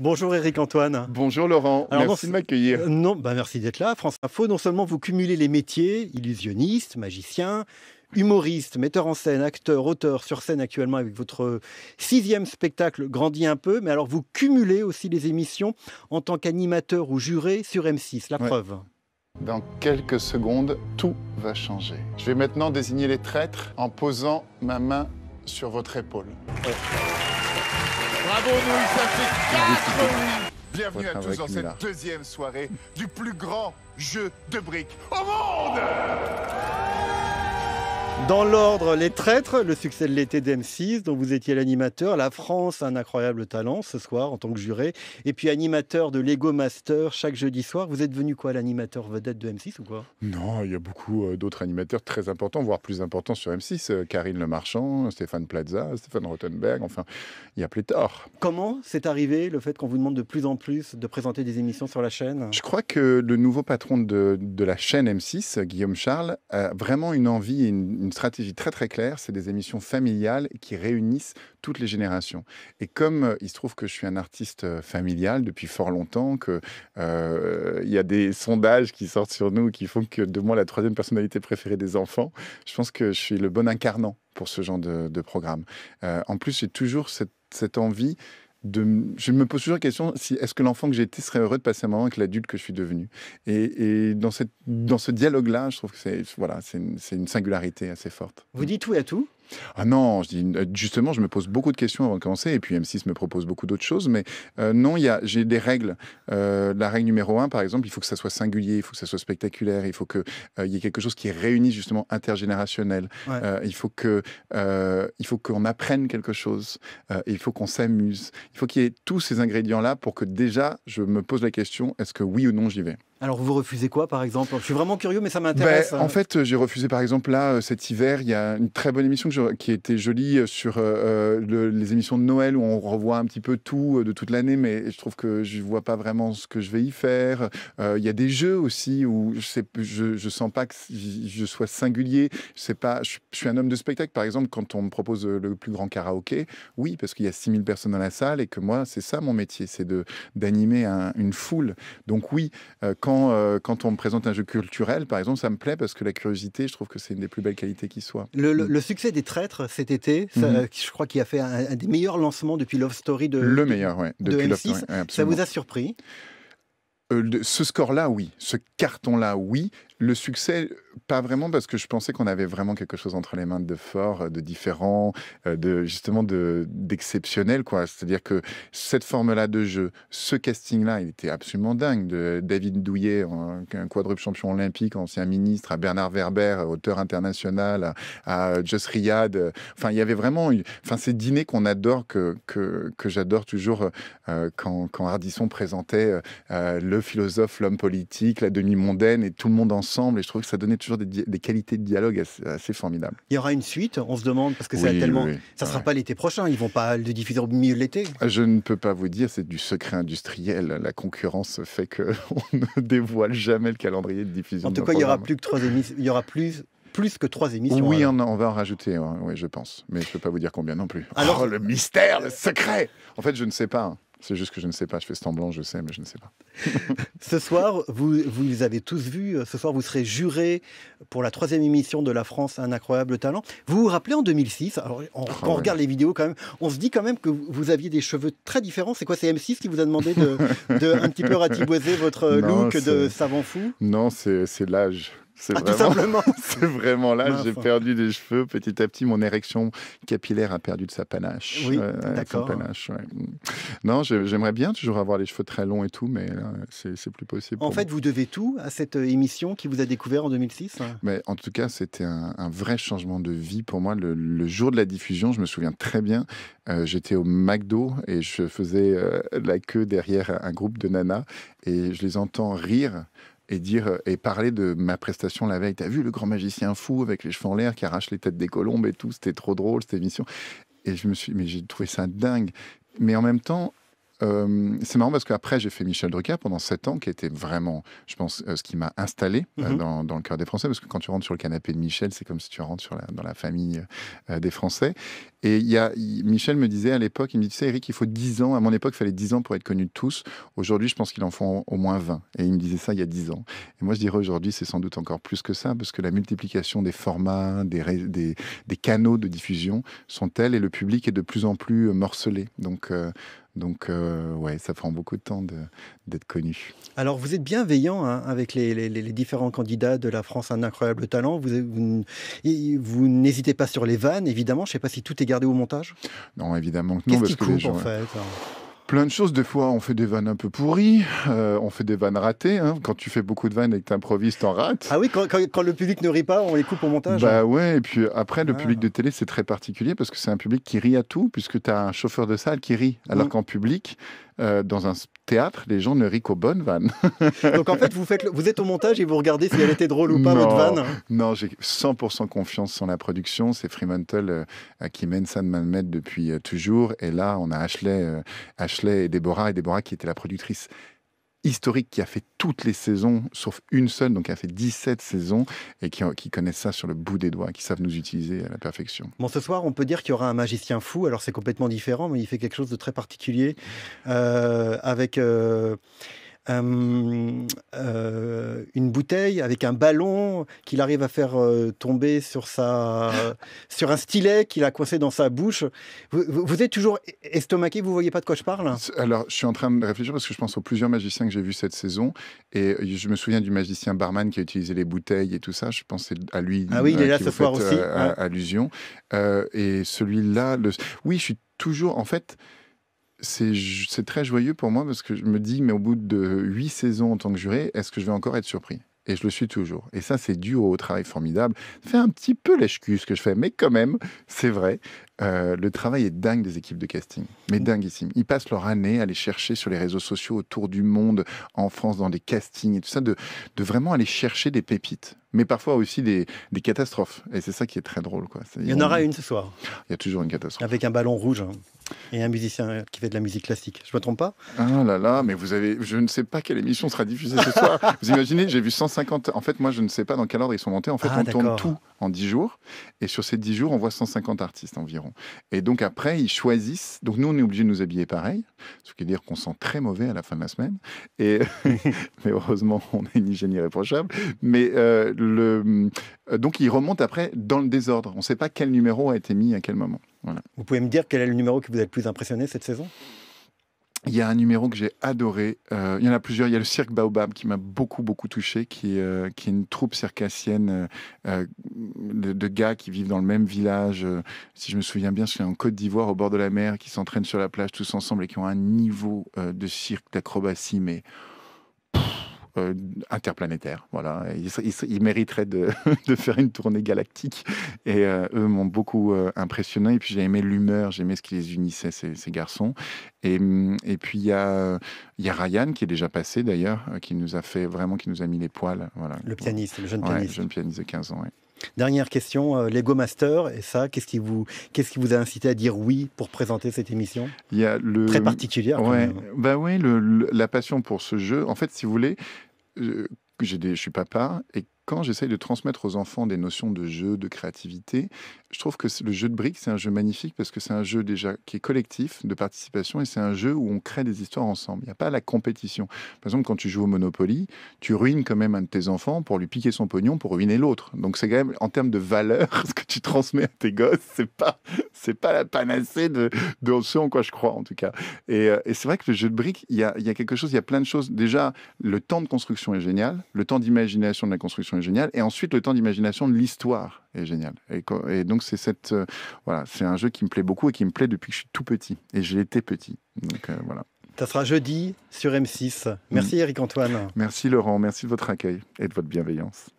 Bonjour Eric Antoine. Bonjour Laurent, merci de m'accueillir. Non, bah, merci d'être là. France Info, non seulement vous cumulez les métiers, illusionniste, magicien, humoriste, metteur en scène, acteur, auteur sur scène actuellement avec votre sixième spectacle Grandit un peu, mais alors vous cumulez aussi les émissions en tant qu'animateur ou juré sur M6, la preuve. Dans quelques secondes, tout va changer. Je vais maintenant désigner les traîtres en posant ma main sur votre épaule. 4 Bienvenue à tous dans cette deuxième soirée du plus grand jeu de briques au monde dans l'ordre, Les Traîtres, le succès de l'été d'M6, dont vous étiez l'animateur, La France, a un incroyable talent ce soir en tant que juré, et puis animateur de Lego Master chaque jeudi soir. Vous êtes devenu quoi, l'animateur vedette de M6 ou quoi Non, il y a beaucoup euh, d'autres animateurs très importants, voire plus importants sur M6. Euh, Karine Le Marchand, Stéphane Plaza, Stéphane Rottenberg, enfin, il y a pléthore. Comment c'est arrivé le fait qu'on vous demande de plus en plus de présenter des émissions sur la chaîne Je crois que le nouveau patron de, de la chaîne M6, Guillaume Charles, a vraiment une envie et une une stratégie très très claire, c'est des émissions familiales qui réunissent toutes les générations. Et comme euh, il se trouve que je suis un artiste euh, familial depuis fort longtemps, que euh, il y a des sondages qui sortent sur nous qui font que de moi la troisième personnalité préférée des enfants, je pense que je suis le bon incarnant pour ce genre de, programme. en plus, j'ai toujours cette envie je me pose toujours la question si est-ce que l'enfant que j'étais serait heureux de passer un moment avec l'adulte que je suis devenu. Et, dans, ce dialogue-là, je trouve que c'est une, une, singularité assez forte. Vous dites oui à tout ah non, euh, justement, je me pose beaucoup de questions avant de commencer, et puis M6 me propose beaucoup d'autres choses, mais euh, non, j'ai des règles. Euh, la règle numéro un, par exemple, il faut que ça soit singulier, il faut que ça soit spectaculaire, il faut qu'il y ait quelque chose qui réunisse justement intergénérationnel. il faut que, il faut qu'on apprenne quelque chose, il faut qu'on s'amuse. Il faut qu'il y ait tous ces ingrédients-là pour que déjà je me pose la question est-ce que oui ou non j'y vais alors vous refusez quoi par exemple Je suis vraiment curieux mais ça m'intéresse. Ben, en hein. fait euh, j'ai refusé par exemple là euh, cet hiver il y a une très bonne émission qui était jolie euh, sur les émissions de Noël où on revoit un petit peu tout de toute l'année mais je trouve que je vois pas vraiment ce que je vais y faire. il y a des jeux aussi où je, sais... sens pas que je sois singulier. Je sais pas, je, suis un homme de spectacle par exemple quand on me propose le plus grand karaoké, oui parce qu'il y a 6000 personnes dans la salle et que moi c'est ça mon métier, c'est d'animer une foule. Donc oui, quand euh, quand, on me présente un jeu culturel, par exemple, ça me plaît parce que la curiosité, je trouve que c'est une des plus belles qualités qui soit. Le, mm. succès des Traîtres cet été, mhm. je crois qu'il a fait un, des meilleurs lancements depuis Love Story de le meilleur, oui. ça vous a surpris euh, ce score-là, oui. Ce carton-là, oui. Le succès, pas vraiment, parce que je pensais qu'on avait vraiment quelque chose entre les mains de fort, de différents, euh, de justement de d'exceptionnel, quoi. C'est-à-dire que cette forme-là de jeu, ce casting-là, il était absolument dingue. De David Douillet, un quadruple champion olympique, ancien ministre, à Bernard Werber, auteur international, à, Just Riyad. Enfin, il y avait vraiment, enfin, ces dîners qu'on adore, que j'adore toujours euh, quand, quand Ardisson présentait euh, le philosophe, l'homme politique, la demi mondaine et tout le monde ensemble et je trouve que ça donnait toujours des, qualités de dialogue assez, formidables. Il y aura une suite, on se demande, parce que ça tellement... ça ne sera pas l'été prochain, ils vont pas le diffuser au milieu de l'été. Ah, je ne peux pas vous dire, c'est du secret industriel. La concurrence fait qu'on ne dévoile jamais le calendrier de diffusion. En tout cas, il y aura plus que trois émissions. Il y aura plus plus que trois émissions. Oui, on, va en rajouter, hein, oui, je pense. Mais je ne peux pas vous dire combien non plus. Alors, oh, le mystère, le secret En fait, je ne sais pas. Hein. C'est juste que je ne sais pas. Je fais blanc, je sais, mais je ne sais pas. ce soir, vous, vous les avez tous vus. Euh, ce soir, vous serez juré pour la troisième émission de La France, un incroyable talent. Vous vous rappelez en 2006 Alors, on, ah quand on regarde les vidéos, quand même, on se dit quand même que vous aviez des cheveux très différents. C'est quoi C'est M6 qui vous a demandé de, un petit peu ratiboiser votre look de savant fou Non, c'est l'âge. Ah, c'est vraiment, vraiment, là, j'ai perdu des cheveux petit à petit. Mon érection capillaire a perdu de sa panache. Euh, non, j'aimerais bien toujours avoir les cheveux très longs et tout, mais euh, c'est plus possible. En fait, vous devez tout à cette euh, émission qui vous a découvert en 2006 hein. mais En tout cas, c'était un, vrai changement de vie pour moi. Le, jour de la diffusion, je me souviens très bien, j'étais au McDo et je faisais la queue derrière un groupe de nanas et je les entends rire et dire euh, et parler de ma prestation la veille. T'as vu le grand magicien fou avec les cheveux en l'air qui arrache les têtes des colombes et tout. C'était trop drôle cette émission. Et je me suis, mais j'ai trouvé ça dingue. Mais en même temps, euh, c'est marrant parce qu'après, j'ai fait Michel Drucker pendant 7 ans, qui était vraiment, je pense, euh, ce qui m'a installé mhm. dans, le cœur des Français. Parce que quand tu rentres sur le canapé de Michel, c'est comme si tu rentres la, dans la famille des Français. Et il y a, Michel me disait à l'époque, il me dit, tu sais, Eric, il faut 10 ans. À mon époque, il fallait 10 ans pour être connu de tous. Aujourd'hui, je pense qu'il en faut au moins 20. Et il me disait ça il y a 10 ans. Et moi, je dirais aujourd'hui, c'est sans doute encore plus que ça, parce que la multiplication des formats, des, des, canaux de diffusion sont tels, et le public est de plus en plus euh, morcelé. Donc, euh, donc, euh, ouais, ça prend beaucoup de temps d'être connu. Alors, vous êtes bienveillant hein, avec les, les, différents candidats de la France, un incroyable talent. Vous, vous, n'hésitez pas sur les vannes, évidemment. Je ne sais pas si tout est regardez au montage Non, évidemment que non. Qu'est-ce qui coupe, gens... en fait hein plein de choses. Des fois, on fait des vannes un peu pourries, euh, on fait des vannes ratées. Hein. Quand tu fais beaucoup de vannes et que t'improvises, t'en rates. Ah oui, quand, le public ne rit pas, on les coupe au montage. Bah hein. ouais, et puis après, le ah. public de télé, c'est très particulier parce que c'est un public qui rit à tout, puisque tu as un chauffeur de salle qui rit. Alors mm. qu'en public, euh, dans un théâtre, les gens ne rient qu'aux bonnes vannes. Donc en fait, vous, faites, vous êtes au montage et vous regardez si elle était drôle ou pas, votre vanne Non, j'ai 100% confiance en la production. C'est Fremantle euh, qui mène ça de main de depuis toujours. Et là, on a Ashley et Déborah, et Déborah qui était la productrice historique qui a fait toutes les saisons, sauf une seule, donc qui a fait 17 saisons, et qui, qui, connaissent ça sur le bout des doigts, qui savent nous utiliser à la perfection. Bon, ce soir, on peut dire qu'il y aura un magicien fou, alors c'est complètement différent, mais il fait quelque chose de très particulier, euh, avec... Euh, euh, euh, une bouteille avec un ballon qu'il arrive à faire euh, tomber sur, sa, sur un stylet qu'il a coincé dans sa bouche. Vous, êtes toujours e-, estomaqué, vous ne voyez pas de quoi je parle Alors, je suis en train de réfléchir parce que je pense aux plusieurs magiciens que j'ai vus cette saison. Et je me souviens du magicien barman qui a utilisé les bouteilles et tout ça. Je pensais à lui. Ah oui, il est là ce soir aussi. Allusion. et celui-là, le... oui, je suis toujours, en fait, c'est très joyeux pour moi parce que je me dis, mais au bout de huit saisons en tant que juré, est-ce que je vais encore être surpris et je le suis toujours. Et ça, c'est dû au travail formidable. Ça fait un petit peu lèche que je fais, mais quand même, c'est vrai. Euh, le travail est dingue des équipes de casting, mais mm. dinguissime. Ils passent leur année à aller chercher sur les réseaux sociaux autour du monde, en France, dans des castings et tout ça, de, de vraiment aller chercher des pépites, mais parfois aussi des, catastrophes. Et c'est ça qui est très drôle. Quoi. Il y en aura une ce soir. Il y a toujours une catastrophe. Avec un ballon rouge. Et un musicien qui fait de la musique classique. Je ne me trompe pas Ah là là, mais vous avez, je ne sais pas quelle émission sera diffusée ce soir. vous imaginez, j'ai vu 150. En fait, moi, je ne sais pas dans quel ordre ils sont montés. En fait, ah, on tourne tout en 10 jours, et sur ces 10 jours, on voit 150 artistes environ. Et donc après, ils choisissent. Donc nous, on est obligé de nous habiller pareil, ce qui veut dire qu'on sent très mauvais à la fin de la semaine. Et mais heureusement, on est une hygiène irréprochable. Mais euh, euh, donc ils remontent après dans le désordre. On ne sait pas quel numéro a été mis à quel moment. Vous pouvez me dire quel est le numéro qui vous a le plus impressionné cette saison il y a un numéro que j'ai adoré. Euh, il y en a plusieurs. Il y a le cirque Baobab qui m'a beaucoup, beaucoup touché, qui, euh, qui est une troupe circassienne euh, de, de, gars qui vivent dans le même village. si je me souviens bien, c'est en Côte d'Ivoire, au bord de la mer, qui s'entraînent sur la plage tous ensemble et qui ont un niveau de cirque, d'acrobatie, mais euh, interplanétaire. Voilà, ils, mériteraient de, faire une tournée galactique. Et euh, eux m'ont beaucoup euh, impressionné. Et puis j'ai aimé l'humeur, j'ai aimé ce qui les unissait, ces, garçons. Et, mm, et puis il y a, y a Ryan qui est déjà passé d'ailleurs, qui nous a fait vraiment, qui nous a mis les poils. Voilà. Le pianiste, le jeune pianiste. jeune de 15 ans. Dernière question, euh, Lego Master, et ça, qu'est-ce qui, vous, qui vous a incité à dire oui pour présenter cette émission Il Très particulière. Bah oui, la passion pour ce jeu. En fait, si vous voulez, euh, j'ai des, je suis papa et quand j'essaye de transmettre aux enfants des notions de jeu, de créativité, je trouve que le jeu de briques, c'est un jeu magnifique parce que c'est un jeu déjà qui est collectif, de participation, et c'est un jeu où on crée des histoires ensemble. Il n'y a pas la compétition. Par exemple, quand tu joues au Monopoly, tu ruines quand même un de tes enfants pour lui piquer son pognon, pour ruiner l'autre. Donc c'est quand même, en termes de valeur, ce que tu transmets à tes gosses, c'est pas, c'est pas la panacée de, ce en quoi je crois, en tout cas. Euh, et, c'est vrai que le jeu de briques, il y, a, quelque chose, il y a plein de choses. Déjà, le temps de construction est génial, le temps d'imagination de la construction est génial, et ensuite, le temps d'imagination de l'histoire est génial. Et, donc, c'est cette, euh, voilà, c'est un jeu qui me plaît beaucoup et qui me plaît depuis que je suis tout petit. Et j'ai été petit. Donc, euh, voilà. Ça sera jeudi sur M6. Merci mm. Eric Antoine. Merci Laurent, merci de votre accueil et de votre bienveillance.